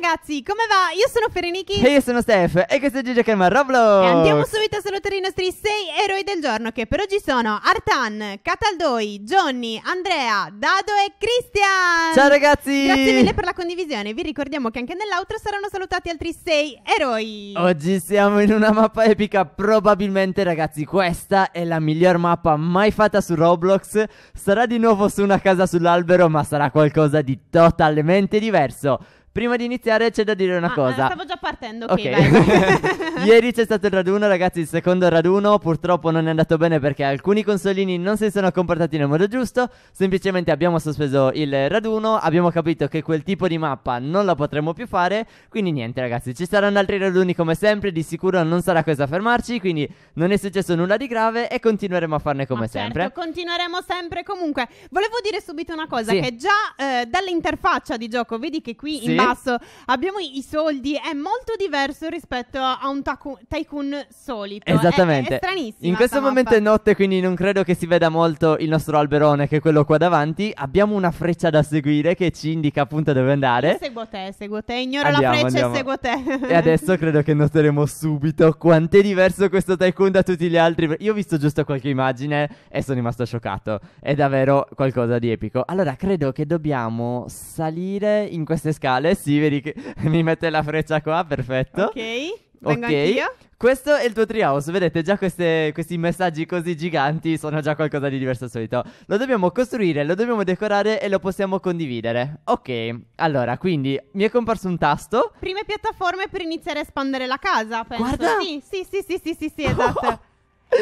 ragazzi, come va? Io sono Fereniki E io sono Steph E questo è Gigi che Roblox E andiamo subito a salutare i nostri sei eroi del giorno Che per oggi sono Artan, Cataldoi, Johnny, Andrea, Dado e Cristian Ciao ragazzi Grazie mille per la condivisione Vi ricordiamo che anche nell'outro saranno salutati altri sei eroi Oggi siamo in una mappa epica Probabilmente ragazzi questa è la miglior mappa mai fatta su Roblox Sarà di nuovo su una casa sull'albero Ma sarà qualcosa di totalmente diverso Prima di iniziare c'è da dire una ah, cosa. Eh, stavo già partendo, ok. okay. Ieri c'è stato il raduno, ragazzi, il secondo raduno. Purtroppo non è andato bene perché alcuni consolini non si sono comportati nel modo giusto. Semplicemente abbiamo sospeso il raduno, abbiamo capito che quel tipo di mappa non la potremo più fare. Quindi niente, ragazzi, ci saranno altri raduni come sempre. Di sicuro non sarà questo a fermarci. Quindi non è successo nulla di grave e continueremo a farne come ah, certo, sempre. Certo, continueremo sempre comunque. Volevo dire subito una cosa: sì. che già eh, dall'interfaccia di gioco, vedi che qui sì. in tasso, abbiamo i soldi, è molto diverso rispetto a un taku- tycoon solito. Esattamente. È, è stranissimo. In questo momento mappa. è notte, quindi non credo che si veda molto il nostro alberone, che è quello qua davanti. Abbiamo una freccia da seguire che ci indica appunto dove andare. Io seguo te, seguo te, ignoro andiamo, la freccia andiamo. e seguo te. e adesso credo che noteremo subito quanto è diverso questo tycoon da tutti gli altri. Io ho visto giusto qualche immagine e sono rimasto scioccato. È davvero qualcosa di epico. Allora, credo che dobbiamo salire in queste scale sì, vedi che mi mette la freccia qua, perfetto. Ok, vengo ok. Anch'io. Questo è il tuo treehouse, vedete già queste, questi messaggi così giganti sono già qualcosa di diverso al solito. Lo dobbiamo costruire, lo dobbiamo decorare e lo possiamo condividere. Ok, allora quindi mi è comparso un tasto. Prime piattaforme per iniziare a espandere la casa, penso. Guarda! Sì, sì, sì, sì, sì, sì, sì esatto.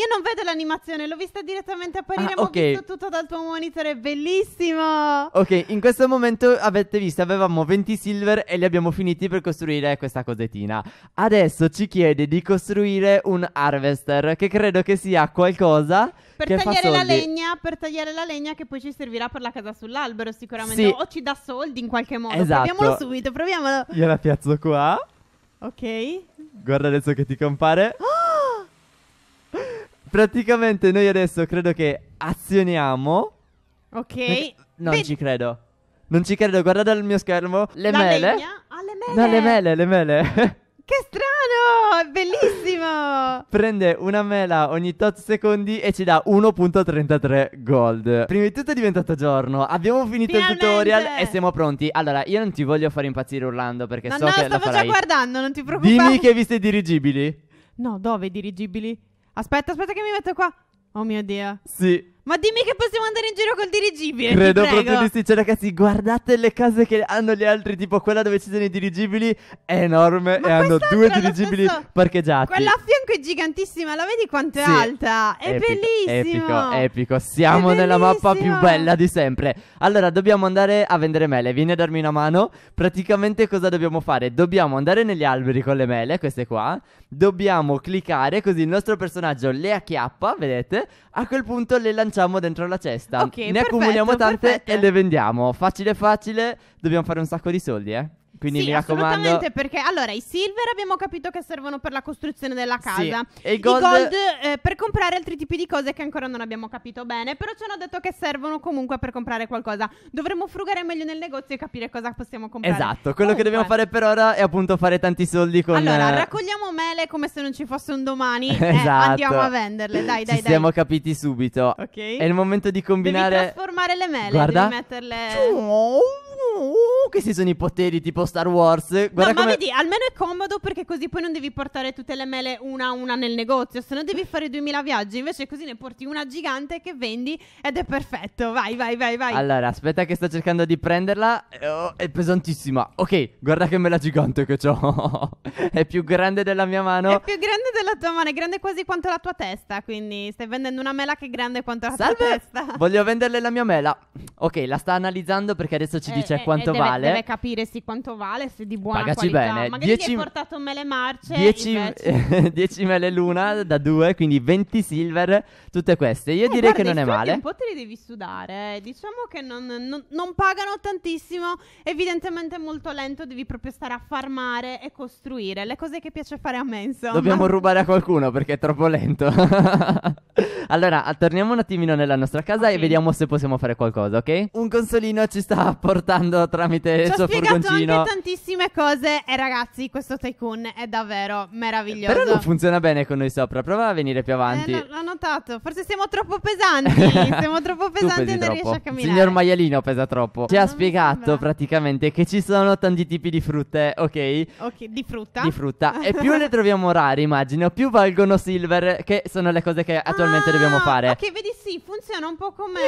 Io non vedo l'animazione, l'ho vista direttamente apparire, ah, okay. ho visto tutto dal tuo monitor, è bellissimo! Ok, in questo momento avete visto, avevamo 20 silver e li abbiamo finiti per costruire questa cosettina. Adesso ci chiede di costruire un harvester, che credo che sia qualcosa per che tagliare la legna, per tagliare la legna che poi ci servirà per la casa sull'albero sicuramente, sì. o ci dà soldi in qualche modo. Esatto. Proviamolo subito, proviamolo. Io la piazzo qua. Ok. Guarda adesso che ti compare. Oh! praticamente noi adesso credo che azioniamo. Ok. non Beh. ci credo. Non ci credo, guarda dal mio schermo. Le La mele. Legna? Ah, le mele. No, le mele, le mele. Che strano, è bellissimo! Prende una mela ogni 8 secondi e ci dà 1.33 gold. Prima di tutto è diventato giorno, abbiamo finito Finalmente. il tutorial e siamo pronti. Allora, io non ti voglio far impazzire urlando perché no, so no, che lo farai. No, stavo già guardando, non ti preoccupare. Dimmi che hai visto i dirigibili. No, dove i dirigibili? Aspetta, aspetta che mi metto qua. Oh mio Dio. Sì. Ma dimmi che possiamo andare in giro col dirigibile. Credo proprio di sì. Cioè, ragazzi, guardate le case che hanno gli altri. Tipo quella dove ci sono i dirigibili è enorme. Ma e hanno due dirigibili stesso... parcheggiati. Quella a fianco è gigantissima. La vedi quanto è sì. alta? È epico, bellissimo. Epico, epico. Siamo nella mappa più bella di sempre. Allora, dobbiamo andare a vendere mele. Vieni a darmi una mano. Praticamente, cosa dobbiamo fare? Dobbiamo andare negli alberi con le mele, queste qua. Dobbiamo cliccare così il nostro personaggio le acchiappa. Vedete? A quel punto le lanciamo lanciamo dentro la cesta. Ok, ne perfetto, accumuliamo tante perfetto. e le vendiamo. Facile facile, dobbiamo fare un sacco di soldi, eh. Quindi sì, mi raccomando. Assolutamente, perché allora i silver abbiamo capito che servono per la costruzione della casa. Sì. E i gold, I gold eh, per comprare altri tipi di cose che ancora non abbiamo capito bene. Però ci hanno detto che servono comunque per comprare qualcosa. Dovremmo frugare meglio nel negozio e capire cosa possiamo comprare. Esatto, quello comunque. che dobbiamo fare per ora è appunto fare tanti soldi con. Allora, eh, raccogliamo mele come se non ci fosse un domani. Eh, esatto. Eh, andiamo a venderle. Dai, dai, ci dai. Siamo capiti subito. Ok. È il momento di combinare. Devi trasformare le mele, Guarda. devi metterle. Oh uh, questi sono i poteri tipo Star Wars. Guarda no, come... ma vedi, almeno è comodo perché così poi non devi portare tutte le mele una a una nel negozio, se no devi fare 2000 viaggi, invece così ne porti una gigante che vendi ed è perfetto. Vai, vai, vai, vai. Allora, aspetta che sto cercando di prenderla. Oh, è pesantissima. Ok, guarda che mela gigante che ho. è più grande della mia mano. È più grande della tua mano, è grande quasi quanto la tua testa, quindi stai vendendo una mela che è grande quanto la Salve. tua testa. Voglio venderle la mia mela. Ok, la sta analizzando perché adesso ci eh, dice cioè quanto deve, vale. Deve capire sì quanto vale, se di buona Pagaci qualità. Bene. Magari 10, gli hai portato mele marce 10, mele l'una da due, quindi 20 silver, tutte queste. Io eh, direi guarda, che non è male. un po' te li devi sudare, eh. diciamo che non, non, non pagano tantissimo, evidentemente è molto lento, devi proprio stare a farmare e costruire, le cose che piace fare a me insomma. Dobbiamo rubare a qualcuno perché è troppo lento. allora, torniamo un attimino nella nostra casa okay. e vediamo se possiamo fare qualcosa, ok? Un consolino ci sta portando guidando tramite il suo furgoncino. Ci ha spiegato anche tantissime cose e ragazzi, questo tycoon è davvero meraviglioso. Però non funziona bene con noi sopra, prova a venire più eh, avanti. Eh, l'ho notato, forse siamo troppo pesanti, siamo troppo pesanti e non riesce a camminare. Signor maialino pesa troppo. Ci ha spiegato praticamente che ci sono tanti tipi di frutte, ok? Ok, di frutta. Di frutta. e più le troviamo rare, immagino, più valgono silver, che sono le cose che attualmente ah, dobbiamo fare. Ok, vedi, sì, funziona un po' come...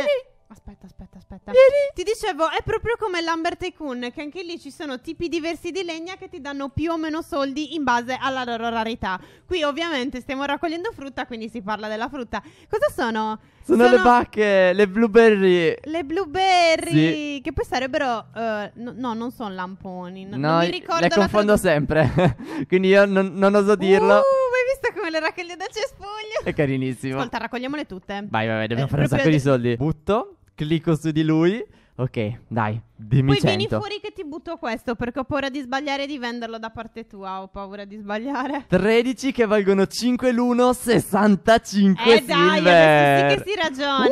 Aspetta, aspetta aspetta. Vedi? Ti dicevo, è proprio come l'Amber Tycoon, che anche lì ci sono tipi diversi di legna che ti danno più o meno soldi in base alla loro rarità. Qui ovviamente stiamo raccogliendo frutta, quindi si parla della frutta. Cosa sono? Sono, sono... le bacche, le blueberry. Le blueberry, sì. che poi sarebbero... Uh, no, no, non sono lamponi. No, non mi ricordo. Le confondo tra... sempre, quindi io non, non oso dirlo. Uh! hai visto come le raccoglie da cespuglio. È carinissimo. Ascolta, raccogliamole tutte. Vai, vai, vai, dobbiamo eh, fare un sacco di soldi. Butto Clicco su di lui. Ok, dai, dimmi Poi 100. vieni fuori che ti butto questo perché ho paura di sbagliare e di venderlo da parte tua. Ho paura di sbagliare. 13 che valgono 5 l'uno, 65 eh silver. dai, sì che si ragiona.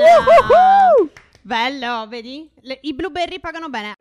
Bello, vedi? Le, I blueberry pagano bene.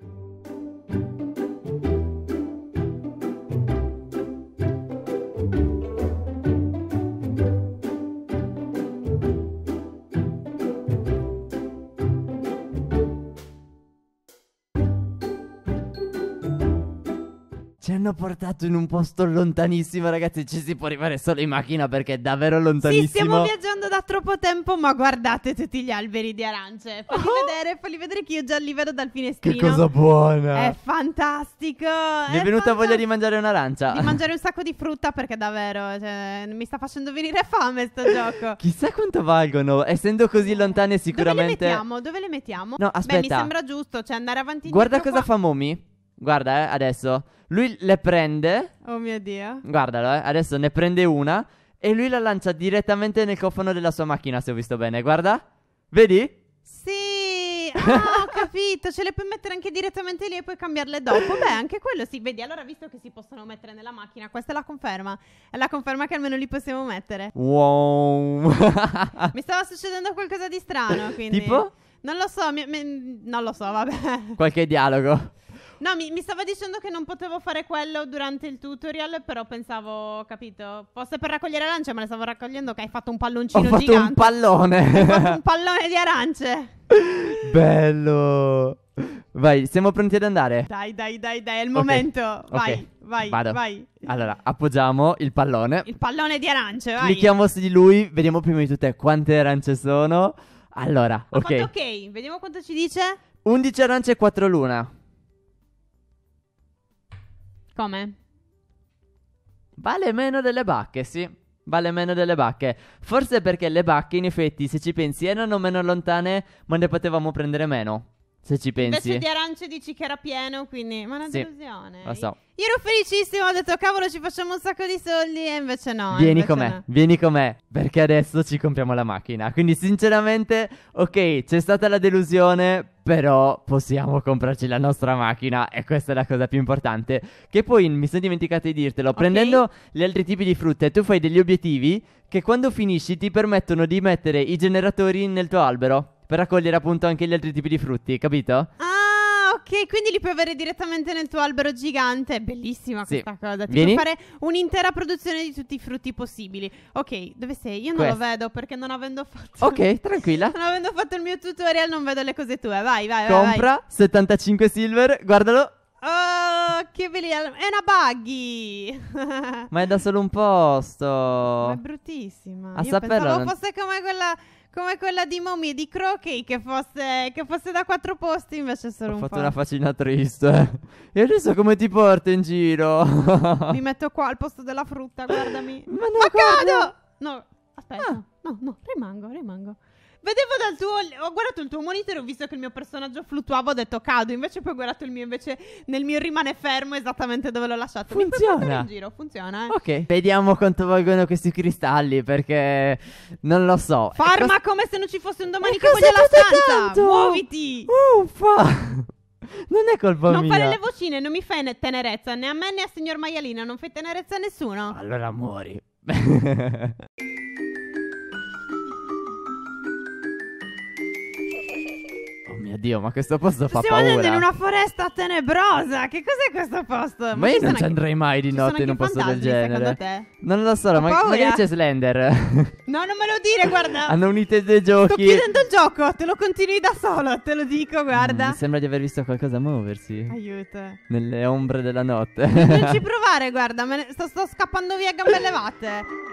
hanno portato in un posto lontanissimo, ragazzi. Ci si può arrivare solo in macchina perché è davvero lontanissimo. Sì, stiamo viaggiando da troppo tempo, ma guardate tutti gli alberi di arance. Falli oh. vedere, falli vedere che io già li vedo dal finestrino. Che cosa buona! È fantastico! Mi è, venuta fant- voglia di mangiare un'arancia. Di mangiare un sacco di frutta perché davvero cioè, mi sta facendo venire fame sto gioco. Chissà quanto valgono, essendo così lontane sicuramente. Dove le mettiamo? Dove le mettiamo? No, aspetta. Beh, mi sembra giusto, cioè andare avanti Guarda cosa qua. fa Momi. Guarda, eh, adesso. Lui le prende. Oh mio Dio. Guardalo, eh. Adesso ne prende una. E lui la lancia direttamente nel cofano della sua macchina, se ho visto bene. Guarda. Vedi? Sì. Ah, ho capito. Ce le puoi mettere anche direttamente lì e poi cambiarle dopo. Beh, anche quello sì. Vedi, allora visto che si possono mettere nella macchina, questa è la conferma. È la conferma che almeno li possiamo mettere. Wow. Mi stava succedendo qualcosa di strano, quindi. Tipo? Non lo so, mi, mi, non lo so, vabbè. Qualche dialogo. No, mi, mi stava dicendo che non potevo fare quello durante il tutorial, però pensavo, capito, forse per raccogliere arance, ma le stavo raccogliendo che hai fatto un palloncino Ho fatto gigante. un pallone. fatto un pallone di arance. Bello. Vai, siamo pronti ad andare? Dai, dai, dai, dai, è il momento. Vai, okay. vai, Vado. vai. Allora, appoggiamo il pallone. Il pallone di arance, vai. Clicchiamo su di lui, vediamo prima di tutte quante arance sono. Allora, Ho ok. ok, vediamo quanto ci dice. 11 arance e 4 luna. Come? Vale meno delle bacche, sì. Vale meno delle bacche. Forse perché le bacche, in effetti, se ci pensi, erano meno lontane, ma ne potevamo prendere meno. Se ci pensi. Invece di arance dici che era pieno, quindi... Ma è una Sì, delusione. lo so. Io ero felicissimo, ho detto cavolo ci facciamo un sacco di soldi e invece no. Vieni con me, no. vieni con me, perché adesso ci compriamo la macchina. Quindi, sinceramente, ok, c'è stata la delusione, però possiamo comprarci la nostra macchina e questa è la cosa più importante. Che poi mi sono dimenticato di dirtelo, prendendo gli altri tipi di frutta, tu fai degli obiettivi che quando finisci ti permettono di mettere i generatori nel tuo albero per raccogliere appunto anche gli altri tipi di frutti, capito? Ah, ok, quindi li puoi avere direttamente nel tuo albero gigante. È bellissima sì. questa cosa. Ti Vieni? puoi fare un'intera produzione di tutti i frutti possibili. Ok, dove sei? Io non Quest. lo vedo perché non avendo fatto. Ok, tranquilla. non avendo fatto il mio tutorial, non vedo le cose tue. Vai, vai, Compra, vai. Compra 75 silver, guardalo. Oh, che bellina! È una buggy! Ma è da solo un posto! Ma è bruttissima. A Io saperlo. pensavo non... fosse come quella come quella di Mommy di Croquet che fosse, che fosse da quattro posti invece solo Ho un fatto una faccina triste. E adesso come ti porto in giro? Mi metto qua al posto della frutta, guardami. Ma, no, Ma cado! No, aspetta. Ah. No, no, rimango, rimango. Vedevo dal tuo. Ho guardato il tuo monitor e ho visto che il mio personaggio fluttuava. Ho detto cado. Invece, poi ho guardato il mio. Invece, nel mio rimane fermo esattamente dove l'ho lasciato. Funziona. Giro, funziona. Eh? Ok. Vediamo quanto valgono questi cristalli. Perché non lo so. Farma cos- come se non ci fosse un domani che voglia la stanza. Tanto? Muoviti. Uffa. Uh, non è colpa non mia. Non fare le vocine, non mi fai ne- tenerezza né a me né a signor Maialino. Non fai tenerezza a nessuno. Allora muori. Dio, ma questo posto fa Stiamo paura. Stiamo andando in una foresta tenebrosa. Che cos'è questo posto? Ma, ma io non ci andrei mai di notte in un posto del genere. Te? Non lo so, ma magari c'è Slender. no, non me lo dire, guarda. Hanno unite dei giochi. Sto chiudendo il gioco, te lo continui da solo, te lo dico, mm, guarda. Mm, mi sembra di aver visto qualcosa muoversi. Aiuto. Nelle ombre della notte. non ci provare, guarda, me ne... sto, sto scappando via a gambe levate.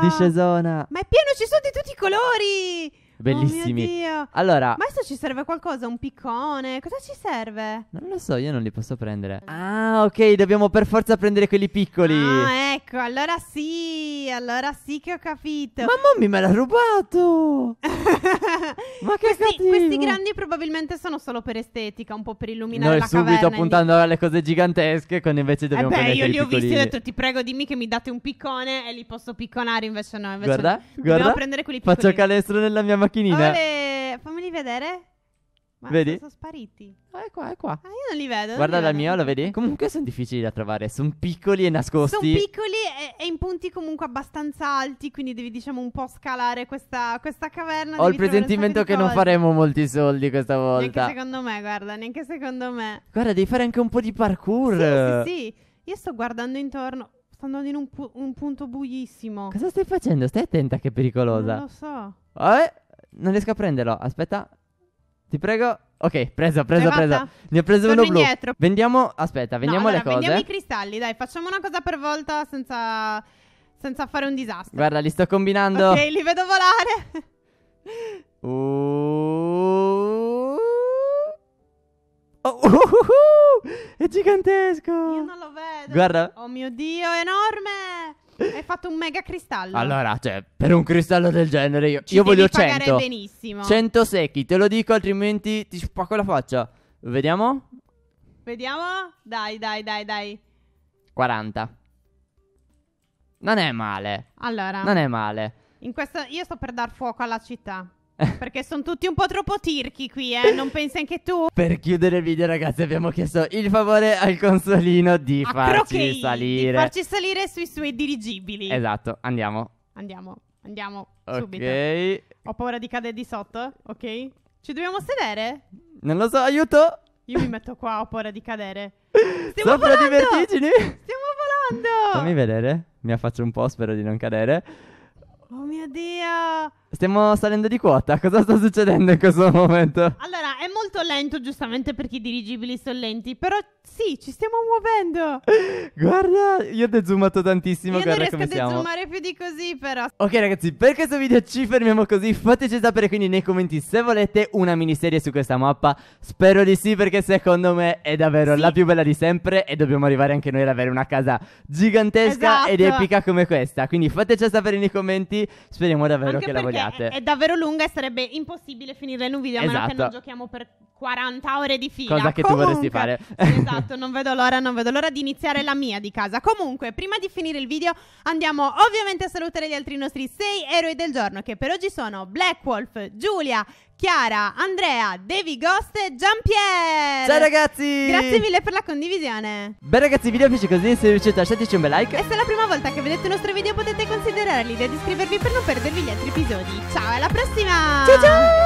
discesona. Ma è pieno, ci sono di tutti i colori. Bellissimi. Oh mio Dio. Allora, ma adesso ci serve qualcosa, un piccone, cosa ci serve? Non lo so, io non li posso prendere. Ah, ok, dobbiamo per forza prendere quelli piccoli. Ah, ecco, allora sì, allora sì che ho capito. Ma mommy me l'ha rubato. ma che questi, cattivo. questi grandi probabilmente sono solo per estetica, un po' per illuminare Noi la subito puntando in... alle cose gigantesche, quando invece eh dobbiamo eh beh, prendere quelli piccolini. io li ho visti e ho detto "Ti prego, dimmi che mi date un piccone e li posso picconare", invece no, invece Guarda, no. guarda. Dobbiamo prendere quelli piccoli. Faccio calestro nella mia macchina macchinina. Ole, fammeli vedere. Ma vedi? Sono spariti. Ah, è qua, è qua. Ah, io non li vedo. Guarda dal mio, lo vedi? Comunque sono difficili da trovare. Sono piccoli e nascosti. Sono piccoli e, e, in punti comunque abbastanza alti. Quindi devi, diciamo, un po' scalare questa, questa caverna. Ho il presentimento che non faremo molti soldi questa volta. Neanche secondo me, guarda. Neanche secondo me. Guarda, devi fare anche un po' di parkour. Sì, sì, sì. Io sto guardando intorno. Sto andando in un, pu- un punto buiissimo. Cosa stai facendo? Stai attenta che è pericolosa. Non lo so. Eh? Non riesco a prenderlo. Aspetta. Ti prego. Ok, preso, preso, preso. presa. Cioè, ne ho preso Torno uno blu. indietro. Vendiamo, aspetta, vendiamo no, allora, le cose. Vendiamo i cristalli, dai, facciamo una cosa per volta senza, senza fare un disastro. Guarda, li sto combinando. Ok, li vedo volare. Uh. Oh, uh, uh, uh, uh, È gigantesco. Io non lo vedo. Guarda. Oh mio Dio, è enorme. Hai fatto un mega cristallo. Allora, cioè, per un cristallo del genere io, Ci io voglio 100. benissimo. 100 secchi, te lo dico, altrimenti ti spacco la faccia. Vediamo? Vediamo? Dai, dai, dai, dai. 40. Non è male. Allora, Non è male. in questo io sto per dar fuoco alla città. Perché sono tutti un po' troppo tirchi qui, eh? Non pensi anche tu? Per chiudere il video, ragazzi, abbiamo chiesto il favore al consolino di A farci croquet, salire. Di farci salire sui suoi dirigibili. Esatto, andiamo. Andiamo, andiamo okay. subito. Ho paura di cadere di sotto, ok? Ci dobbiamo sedere? Non lo so, aiuto! Io mi metto qua, ho paura di cadere. Stiamo Sopra volando! di vertigini? Stiamo volando! Fammi vedere, mi affaccio un po', spero di non cadere. Oh mio Dio! Stiamo salendo di quota. Cosa sta succedendo in questo momento? Allora, è molto lento, giustamente perché i dirigibili sono lenti. Però sì, ci stiamo muovendo. Guarda, io ho dezoomato tantissimo. Io guarda non riesco a dezoomare più di così, però. Ok, ragazzi, per questo video ci fermiamo così. Fateci sapere quindi nei commenti se volete una miniserie su questa mappa. Spero di sì, perché secondo me è davvero sì. la più bella di sempre. E dobbiamo arrivare anche noi ad avere una casa gigantesca esatto. ed epica come questa. Quindi fateci sapere nei commenti. Speriamo davvero anche che la vogliate cagate. È, è, davvero lunga e sarebbe impossibile finirla in un video, esatto. a meno che non esatto. giochiamo per 40 ore di fila. Cosa che Comunque, tu vorresti fare. esatto, non vedo l'ora, non vedo l'ora di iniziare la mia di casa. Comunque, prima di finire il video, andiamo ovviamente a salutare gli altri nostri sei eroi del giorno, che per oggi sono Black Wolf, Giulia, Chiara, Andrea, Davy Ghost e Jean-Pierre Ciao ragazzi! Grazie mille per la condivisione. Beh ragazzi, video piace così, se vi riuscite lasciateci un bel like. E se è la prima volta che vedete il nostro video potete considerare l'idea di iscrivervi per non perdervi gli altri episodi. Ciao, alla prossima! Ciao ciao!